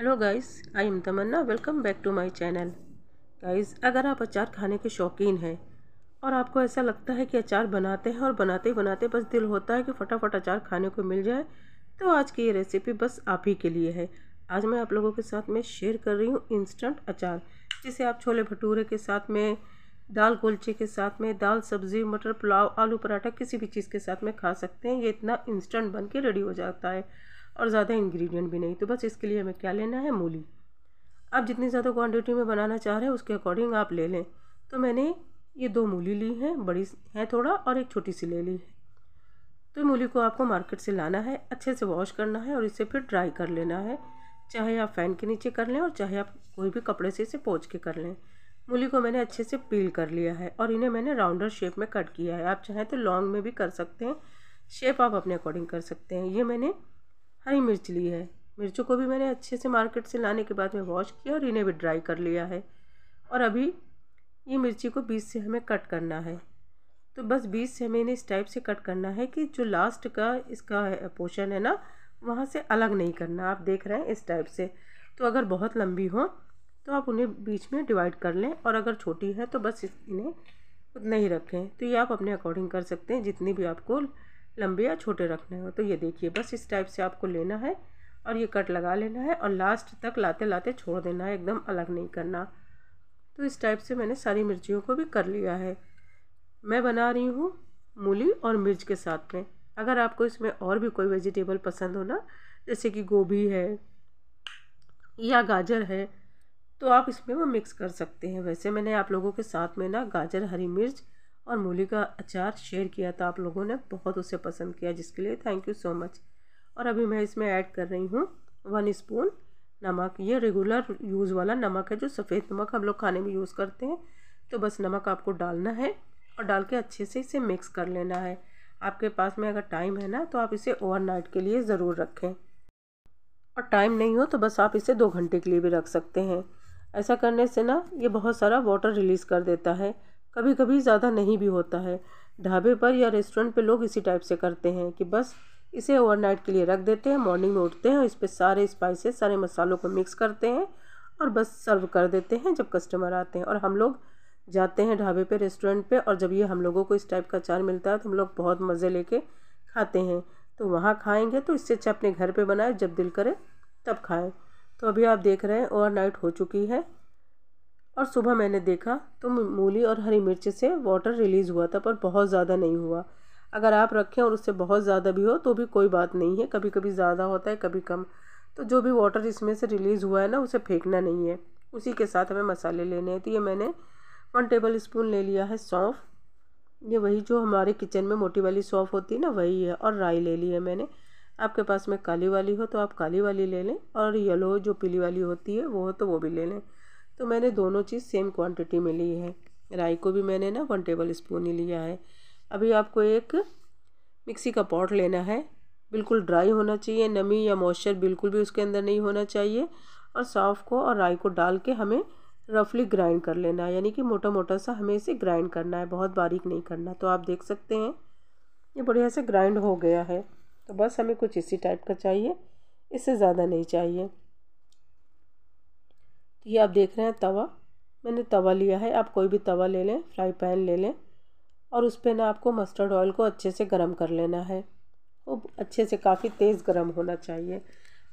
hello guys I am Tamanna welcome back to my channel guys अगर आप अचार खाने के शौकीन हैं और आपको ऐसा लगता है कि अचार बनाते हैं और बनाते ही बनाते बस दिल होता है कि फटाफट अचार खाने को मिल जाए तो आज की ये रेसिपी बस आप ही के लिए है आज मैं आप लोगों के साथ में शेयर कर रही हूँ इंस्टेंट अचार जिसे आप छोले भटूरे के साथ में दाल कुलचे के साथ में दाल सब्ज़ी मटर पुलाव आलू पराठा किसी भी चीज़ के साथ में खा सकते हैं ये इतना इंस्टेंट बन के रेडी हो जाता है और ज़्यादा इंग्रेडिएंट भी नहीं तो बस इसके लिए हमें क्या लेना है मूली आप जितनी ज़्यादा क्वांटिटी में बनाना चाह रहे हैं उसके अकॉर्डिंग आप ले लें तो मैंने ये दो मूली ली हैं बड़ी है थोड़ा और एक छोटी सी ले ली है तो मूली को आपको मार्केट से लाना है अच्छे से वॉश करना है और इसे फिर ड्राई कर लेना है चाहे आप फ़ैन के नीचे कर लें और चाहे आप कोई भी कपड़े से इसे पोच के कर लें मूली को मैंने अच्छे से पील कर लिया है और इन्हें मैंने राउंडर शेप में कट किया है आप चाहें तो लॉन्ग में भी कर सकते हैं शेप आप अपने अकॉर्डिंग कर सकते हैं ये मैंने हरी मिर्च ली है मिर्चों को भी मैंने अच्छे से मार्केट से लाने के बाद में वॉश किया और इन्हें भी ड्राई कर लिया है और अभी ये मिर्ची को बीस से हमें कट करना है तो बस बीस से हमें इन्हें इस टाइप से कट करना है कि जो लास्ट का इसका पोर्शन है ना वहाँ से अलग नहीं करना आप देख रहे हैं इस टाइप से तो अगर बहुत लंबी हो तो आप उन्हें बीच में डिवाइड कर लें और अगर छोटी है तो बस इन्हें उतना ही रखें तो ये आप अपने अकॉर्डिंग कर सकते हैं जितनी भी आपको लंबे या छोटे रखने हो तो ये देखिए बस इस टाइप से आपको लेना है और ये कट लगा लेना है और लास्ट तक लाते लाते छोड़ देना है एकदम अलग नहीं करना तो इस टाइप से मैंने सारी मिर्चियों को भी कर लिया है मैं बना रही हूँ मूली और मिर्च के साथ में अगर आपको इसमें और भी कोई वेजिटेबल पसंद हो ना जैसे कि गोभी है या गाजर है तो आप इसमें वो मिक्स कर सकते हैं वैसे मैंने आप लोगों के साथ में ना गाजर हरी मिर्च और मूली का अचार शेयर किया था आप लोगों ने बहुत उसे पसंद किया जिसके लिए थैंक यू सो मच और अभी मैं इसमें ऐड कर रही हूँ वन स्पून नमक ये रेगुलर यूज़ वाला नमक है जो सफ़ेद नमक हम लोग खाने में यूज़ करते हैं तो बस नमक आपको डालना है और डाल के अच्छे से इसे मिक्स कर लेना है आपके पास में अगर टाइम है ना तो आप इसे ओवरनाइट के लिए ज़रूर रखें और टाइम नहीं हो तो बस आप इसे दो घंटे के लिए भी रख सकते हैं ऐसा करने से ना ये बहुत सारा वाटर रिलीज़ कर देता है कभी कभी ज़्यादा नहीं भी होता है ढाबे पर या रेस्टोरेंट पे लोग इसी टाइप से करते हैं कि बस इसे ओवरनाइट के लिए रख देते हैं मॉर्निंग में उठते हैं और इस पर सारे स्पाइसेस सारे मसालों को मिक्स करते हैं और बस सर्व कर देते हैं जब कस्टमर आते हैं और हम लोग जाते हैं ढाबे पे रेस्टोरेंट पे और जब ये हम लोगों को इस टाइप का अचार मिलता है तो हम लोग बहुत मज़े लेके खाते हैं तो वहाँ खाएंगे तो इससे अच्छा अपने घर पे बनाए जब दिल करे तब खाएं तो अभी आप देख रहे हैं ओवरनाइट हो चुकी है और सुबह मैंने देखा तो मूली और हरी मिर्च से वाटर रिलीज़ हुआ था पर बहुत ज़्यादा नहीं हुआ अगर आप रखें और उससे बहुत ज़्यादा भी हो तो भी कोई बात नहीं है कभी कभी ज़्यादा होता है कभी कम तो जो भी वाटर इसमें से रिलीज़ हुआ है ना उसे फेंकना नहीं है उसी के साथ हमें मसाले लेने हैं तो ये मैंने वन टेबल स्पून ले लिया है सौंफ ये वही जो हमारे किचन में मोटी वाली सौंफ होती है ना वही है और राई ले ली है मैंने आपके पास में काली वाली हो तो आप काली वाली ले लें और येलो जो पीली वाली होती है वो हो तो वो भी ले लें तो मैंने दोनों चीज़ सेम क्वांटिटी में ली है राई को भी मैंने ना वन टेबल स्पून ही लिया है अभी आपको एक मिक्सी का पॉट लेना है बिल्कुल ड्राई होना चाहिए नमी या मॉइस्चर बिल्कुल भी उसके अंदर नहीं होना चाहिए और सौंफ को और राई को डाल के हमें रफली ग्राइंड कर लेना है यानी कि मोटा मोटा सा हमें इसे ग्राइंड करना है बहुत बारीक नहीं करना तो आप देख सकते हैं ये बढ़िया से ग्राइंड हो गया है तो बस हमें कुछ इसी टाइप का चाहिए इससे ज़्यादा नहीं चाहिए तो ये आप देख रहे हैं तवा मैंने तवा लिया है आप कोई भी तवा ले लें फ्राई पैन ले लें और उस पर ना आपको मस्टर्ड ऑयल को अच्छे से गर्म कर लेना है वो अच्छे से काफ़ी तेज़ गर्म होना चाहिए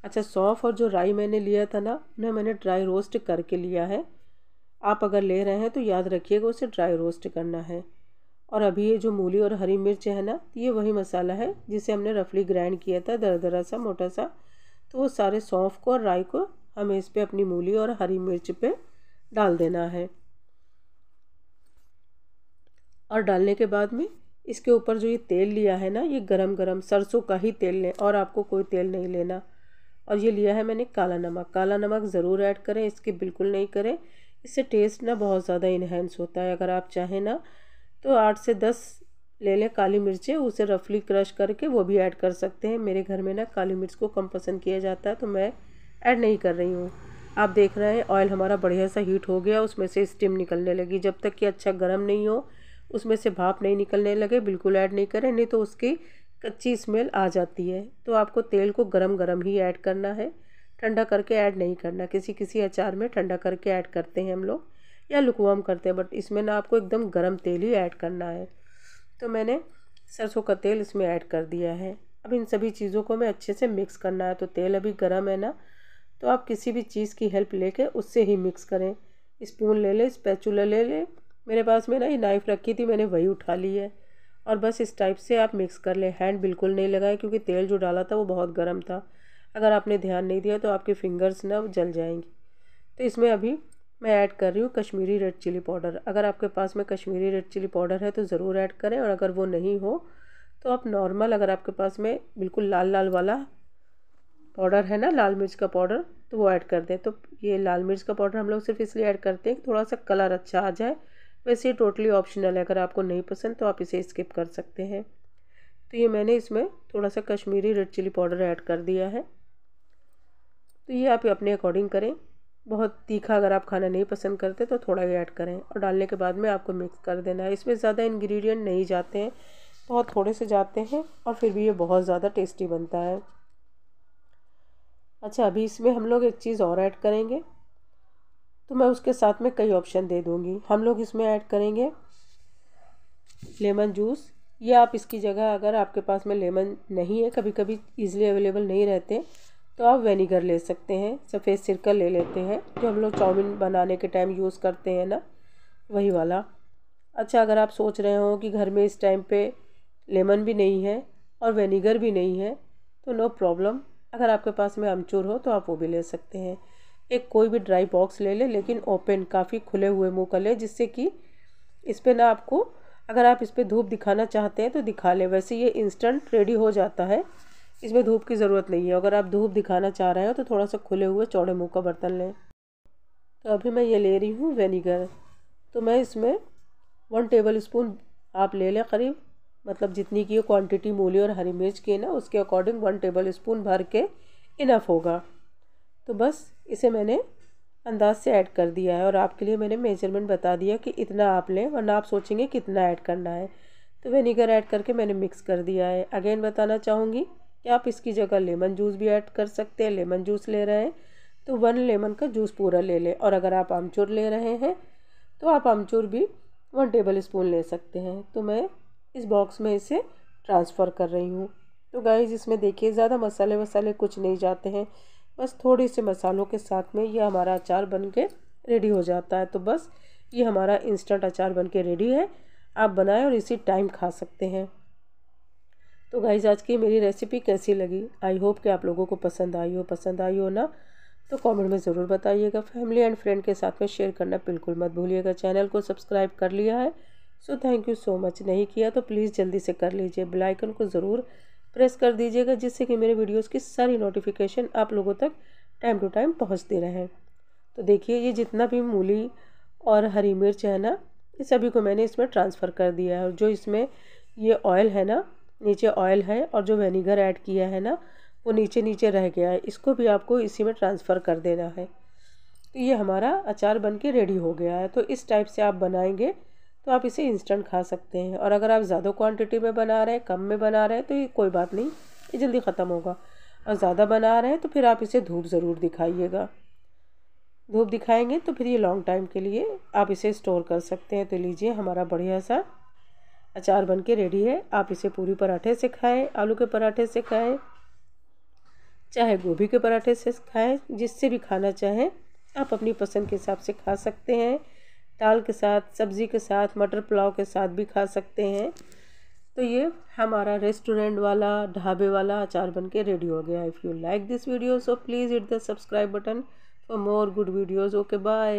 अच्छा सौंफ और जो राई मैंने लिया था ना उन्हें मैंने ड्राई रोस्ट करके लिया है आप अगर ले रहे हैं तो याद रखिएगा उसे ड्राई रोस्ट करना है और अभी ये जो मूली और हरी मिर्च है ना ये वही मसाला है जिसे हमने रफली ग्राइंड किया था दरदरा सा मोटा सा तो वो सारे सौंफ को और राई को हमें इस पर अपनी मूली और हरी मिर्च पे डाल देना है और डालने के बाद में इसके ऊपर जो ये तेल लिया है ना ये गरम गरम सरसों का ही तेल लें और आपको कोई तेल नहीं लेना और ये लिया है मैंने काला नमक काला नमक ज़रूर ऐड करें इसके बिल्कुल नहीं करें इससे टेस्ट ना बहुत ज़्यादा इन्हेंस होता है अगर आप चाहें ना तो आठ से दस ले लें काली मिर्चें उसे रफली क्रश करके वो भी ऐड कर सकते हैं मेरे घर में ना काली मिर्च को कम पसंद किया जाता है तो मैं ऐड नहीं कर रही हूँ आप देख रहे हैं ऑयल हमारा बढ़िया सा हीट हो गया उसमें से स्टीम निकलने लगी जब तक कि अच्छा गर्म नहीं हो उसमें से भाप नहीं निकलने लगे बिल्कुल ऐड नहीं करें नहीं तो उसकी कच्ची स्मेल आ जाती है तो आपको तेल को गरम गरम ही ऐड करना है ठंडा करके ऐड नहीं करना किसी किसी अचार में ठंडा करके ऐड करते हैं हम लोग या लुकवाम करते हैं बट इसमें ना आपको एकदम गर्म तेल ही ऐड करना है तो मैंने सरसों का तेल इसमें ऐड कर दिया है अब इन सभी चीज़ों को मैं अच्छे से मिक्स करना है तो तेल अभी गर्म है ना तो आप किसी भी चीज़ की हेल्प लेके उससे ही मिक्स करें स्पून ले लें स्पैचुला ले लें मेरे पास में ना ये नाइफ़ रखी थी मैंने वही उठा ली है और बस इस टाइप से आप मिक्स कर लें हैंड बिल्कुल नहीं लगाए क्योंकि तेल जो डाला था वो बहुत गर्म था अगर आपने ध्यान नहीं दिया तो आपके फिंगर्स ना जल जाएंगी तो इसमें अभी मैं ऐड कर रही हूँ कश्मीरी रेड चिली पाउडर अगर आपके पास में कश्मीरी रेड चिली पाउडर है तो ज़रूर ऐड करें और अगर वो नहीं हो तो आप नॉर्मल अगर आपके पास में बिल्कुल लाल लाल वाला पाउडर है ना लाल मिर्च का पाउडर तो वो ऐड कर दें तो ये लाल मिर्च का पाउडर हम लोग सिर्फ इसलिए ऐड करते हैं कि थोड़ा सा कलर अच्छा आ जाए वैसे टोटली ऑप्शनल है अगर आपको नहीं पसंद तो आप इसे स्किप कर सकते हैं तो ये मैंने इसमें थोड़ा सा Kashmiri red chili powder add कर दिया है तो ये आप अपने अकॉर्डिंग करें बहुत तीखा अगर आप खाना नहीं पसंद करते तो थोड़ा ही ऐड करें और डालने के बाद में आपको मिक्स कर देना है इसमें ज़्यादा इन्ग्रीडियंट नहीं जाते हैं बहुत थोड़े से जाते हैं और फिर भी ये बहुत ज़्यादा टेस्टी बनता है अच्छा अभी इसमें हम लोग एक चीज़ और ऐड करेंगे तो मैं उसके साथ में कई ऑप्शन दे दूँगी हम लोग इसमें ऐड करेंगे लेमन जूस या आप इसकी जगह अगर आपके पास में लेमन नहीं है कभी कभी ईज़िली अवेलेबल नहीं रहते तो आप वेनीगर ले सकते हैं सफ़ेद सिरका ले लेते हैं जो हम लोग चाउमीन बनाने के टाइम यूज़ करते हैं ना वही वाला अच्छा अगर आप सोच रहे हो कि घर में इस टाइम पे लेमन भी नहीं है और वेनीगर भी नहीं है तो नो प्रॉब्लम अगर आपके पास में अमचूर हो तो आप वो भी ले सकते हैं एक कोई भी ड्राई बॉक्स ले लें लेकिन ओपन काफ़ी खुले हुए मुँह का ले जिससे कि इस पर ना आपको अगर आप इस पर धूप दिखाना चाहते हैं तो दिखा लें वैसे ये इंस्टेंट रेडी हो जाता है इसमें धूप की ज़रूरत नहीं है अगर आप धूप दिखाना चाह रहे हो तो थोड़ा सा खुले हुए चौड़े मुँह का बर्तन लें तो अभी मैं ये ले रही हूँ वेनीगर तो मैं इसमें वन टेबल स्पून आप ले लें करीब मतलब जितनी की क्वांटिटी मूली और हरी मिर्च की है ना उसके अकॉर्डिंग वन टेबल स्पून भर के इनफ होगा तो बस इसे मैंने अंदाज से ऐड कर दिया है और आपके लिए मैंने मेजरमेंट बता दिया कि इतना आप लें वरना आप सोचेंगे कितना ऐड करना है तो विनीगर ऐड करके मैंने मिक्स कर दिया है अगेन बताना चाहूँगी कि आप इसकी जगह लेमन जूस भी ऐड कर सकते हैं लेमन जूस ले रहे हैं तो वन लेमन का जूस पूरा ले लें और अगर आप आमचूर ले रहे हैं तो आप आमचूर भी वन टेबल स्पून ले सकते हैं तो मैं इस बॉक्स में इसे ट्रांसफ़र कर रही हूँ तो गाइज़ इसमें देखिए ज़्यादा मसाले वसाले कुछ नहीं जाते हैं बस थोड़े से मसालों के साथ में ये हमारा अचार बन के रेडी हो जाता है तो बस ये हमारा इंस्टेंट अचार बन के रेडी है आप बनाएं और इसी टाइम खा सकते हैं तो गाइज आज की मेरी रेसिपी कैसी लगी आई होप कि आप लोगों को पसंद आई हो पसंद आई हो ना तो कमेंट में ज़रूर बताइएगा फैमिली एंड फ्रेंड के साथ में शेयर करना बिल्कुल मत भूलिएगा चैनल को सब्सक्राइब कर लिया है so thank you so much नहीं किया तो प्लीज़ जल्दी से कर लीजिए बेलाइकन को ज़रूर प्रेस कर दीजिएगा जिससे कि मेरे वीडियोज़ की सारी नोटिफिकेशन आप लोगों तक टाइम टू टाइम पहुँचती रहे तो देखिए ये जितना भी मूली और हरी मिर्च है ना ये सभी को मैंने इसमें ट्रांसफ़र कर दिया है और जो इसमें ये ऑयल है ना नीचे ऑयल है और जो वेनीगर ऐड किया है ना वो नीचे नीचे रह गया है इसको भी आपको इसी में ट्रांसफ़र कर देना है तो ये हमारा अचार बन के रेडी हो गया है तो इस टाइप से आप बनाएंगे तो आप इसे इंस्टेंट खा सकते हैं और अगर आप ज़्यादा क्वांटिटी में बना रहे हैं कम में बना रहे हैं तो ये कोई बात नहीं ये जल्दी ख़त्म होगा और ज़्यादा बना रहे हैं तो फिर आप इसे धूप ज़रूर दिखाइएगा धूप दिखाएंगे तो फिर ये लॉन्ग टाइम के लिए आप इसे स्टोर कर सकते हैं तो लीजिए हमारा बढ़िया सा अचार बन के रेडी है आप इसे पूरी पराठे से खाएँ आलू के पराठे से खाएँ चाहे गोभी के पराठे से खाएँ जिससे भी खाना चाहें आप अपनी पसंद के हिसाब से खा सकते हैं दाल के साथ सब्ज़ी के साथ मटर पुलाव के साथ भी खा सकते हैं तो ये हमारा रेस्टोरेंट वाला ढाबे वाला अचार बन के रेडी हो गया if you like this video so please hit the subscribe button for more good videos okay bye